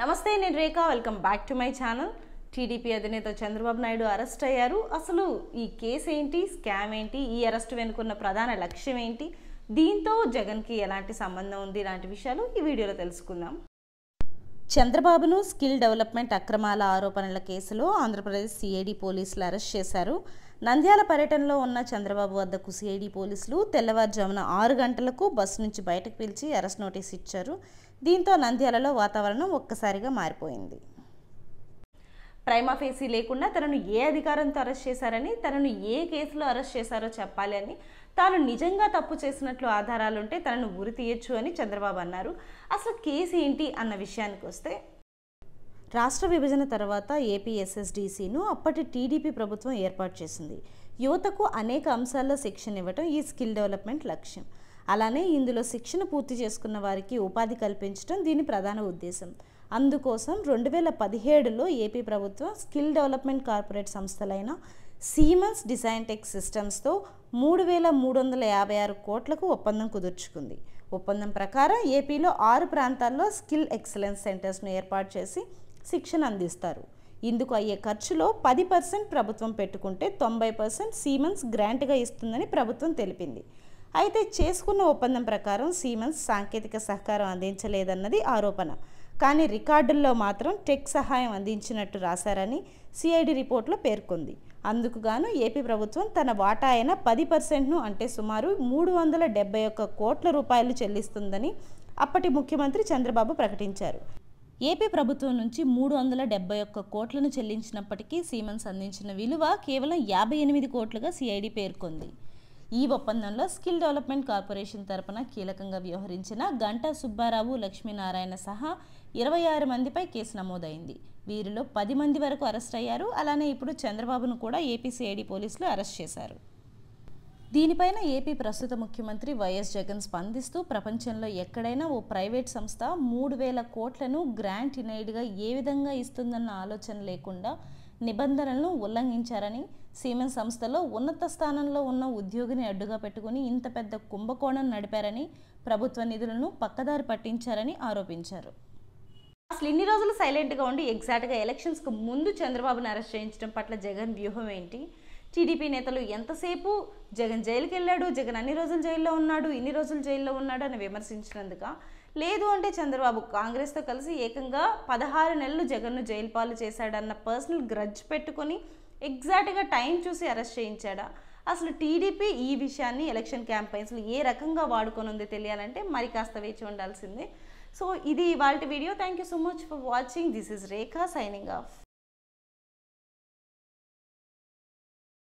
నమస్తే నేను Rekha welcome back to my channel TDP అధినేత చంద్రబాబు నాయుడు అరెస్ట్ అయ్యారు అసలు ఈ కేసు ఏంటి స్కామ్ ఏంటి ఈ అరెస్ట్ వెనుకున్న ప్రధాన లక్ష్యం ఏంటి దీంతో జగన్కి ఎలాంటి సంబంధం ఉంది ఇలాంటి విషయాలు ఈ వీడియోలో తెలుసుకుందాం చంద్రబాబును స్కిల్ డెవలప్మెంట్ అక్రమాల ఆరోపణల కేసులో ఆంధ్రప్రదేశ్ సిఐడి పోలీసులు అరెస్ట్ చేశారు నంద్యాల పర్యటనలో ఉన్న చంద్రబాబు వద్దకు సిఐడి పోలీసులు తెల్లవారుజామున ఆరు గంటలకు బస్సు నుంచి బయటకు పిలిచి అరెస్ట్ నోటీస్ ఇచ్చారు దీంతో నంద్యాలలో వాతావరణం ఒక్కసారిగా మారిపోయింది ప్రైమాఫేసీ లేకుండా తనను ఏ అధికారంతో అరెస్ట్ చేశారని తనను ఏ కేసులో అరెస్ట్ చేశారో చెప్పాలి అని తాను నిజంగా తప్పు చేసినట్లు ఆధారాలుంటే తనను ఉరి తీయొచ్చు అని చంద్రబాబు అన్నారు అసలు కేసు ఏంటి అన్న విషయానికి వస్తే రాష్ట్ర విభజన తర్వాత ఏపీఎస్ఎస్డిసిను అప్పటి టీడీపీ ప్రభుత్వం ఏర్పాటు చేసింది యువతకు అనేక అంశాల్లో శిక్షణ ఇవ్వటం ఈ స్కిల్ డెవలప్మెంట్ లక్ష్యం అలానే ఇందులో శిక్షణ పూర్తి చేసుకున్న వారికి ఉపాధి కల్పించడం దీని ప్రధాన ఉద్దేశం అందుకోసం రెండు వేల పదిహేడులో ఏపీ ప్రభుత్వం స్కిల్ డెవలప్మెంట్ కార్పొరేట్ సంస్థలైన సీమన్స్ డిజైన్ టెక్ సిస్టమ్స్తో మూడు వేల మూడు వందల యాభై ఆరు కోట్లకు ఒప్పందం కుదుర్చుకుంది ఒప్పందం ప్రకారం ఏపీలో ఆరు ప్రాంతాల్లో స్కిల్ ఎక్సలెన్స్ సెంటర్స్ను ఏర్పాటు చేసి శిక్షణ అందిస్తారు ఇందుకు అయ్యే ఖర్చులో పది పర్సెంట్ ప్రభుత్వం పెట్టుకుంటే తొంభై పర్సెంట్ సీమన్స్ గ్రాంట్గా ఇస్తుందని ప్రభుత్వం తెలిపింది అయితే చేసుకున్న ఒప్పందం ప్రకారం సీమన్స్ సాంకేతిక సహకారం అందించలేదన్నది ఆరోపణ కానీ రికార్డుల్లో మాత్రం టెక్ సహాయం అందించినట్టు రాశారని సిఐడి రిపోర్ట్లో పేర్కొంది అందుకుగాను ఏపీ ప్రభుత్వం తన వాటా అయిన పది పర్సెంట్ను అంటే సుమారు మూడు వందల డెబ్బై ఒక్క కోట్ల రూపాయలు చెల్లిస్తుందని అప్పటి ముఖ్యమంత్రి చంద్రబాబు ప్రకటించారు ఏపీ ప్రభుత్వం నుంచి మూడు వందల డెబ్బై ఒక్క కోట్లను చెల్లించినప్పటికీ సీమన్స్ అందించిన విలువ కేవలం యాభై ఎనిమిది కోట్లుగా సిఐడి పేర్కొంది ఈ ఒప్పందంలో స్కిల్ డెవలప్మెంట్ కార్పొరేషన్ తరపున కీలకంగా వ్యవహరించిన గంటా సుబ్బారావు లక్ష్మీనారాయణ సహా ఇరవై ఆరు మందిపై కేసు నమోదైంది వీరిలో పది మంది వరకు అరెస్ట్ అయ్యారు అలానే ఇప్పుడు చంద్రబాబును కూడా ఏపీసీఐడి పోలీసులు అరెస్ట్ చేశారు దీనిపైన ఏపీ ప్రస్తుత ముఖ్యమంత్రి వైఎస్ జగన్ స్పందిస్తూ ప్రపంచంలో ఎక్కడైనా ఓ ప్రైవేట్ సంస్థ మూడు వేల కోట్లను గ్రాంట్ ఇనైడ్గా ఏ విధంగా ఇస్తుందన్న ఆలోచన లేకుండా నిబంధనలను ఉల్లంఘించారని సిemens సంస్థలో ఉన్నత స్థానంలో ఉన్న ఉద్యోగిని అడ్డుగా పెట్టుకుని ఇంత పెద్ద కుంభకోణం నడిపారని ప్రభుత్వ నిధులను పక్కదారి పట్టించారని ఆరోపించారు అసలు ఇన్ని రోజులు సైలెంట్గా ఉండి ఎగ్జాక్ట్గా ఎలక్షన్స్కు ముందు చంద్రబాబును అరెస్ట్ చేయించడం పట్ల జగన్ వ్యూహం ఏంటి టీడీపీ నేతలు ఎంతసేపు జగన్ జైలుకి వెళ్ళాడు జగన్ అన్ని రోజులు జైల్లో ఉన్నాడు ఇన్ని రోజులు జైల్లో ఉన్నాడు అని విమర్శించినందుక లేదు అంటే చంద్రబాబు కాంగ్రెస్తో కలిసి ఏకంగా పదహారు నెలలు జగన్ను జైలు పాలు చేశాడన్న పర్సనల్ గ్రజ్ పెట్టుకొని ఎగ్జాక్ట్గా టైం చూసి అరెస్ట్ చేయించాడా అసలు టీడీపీ ఈ విషయాన్ని ఎలక్షన్ క్యాంపెయిన్స్లో ఏ రకంగా వాడుకొని ఉంది తెలియాలంటే మరి కాస్త వేచి ఉండాల్సిందే సో ఇది వాళ్ళ video thank you so much for watching this is Rekha signing of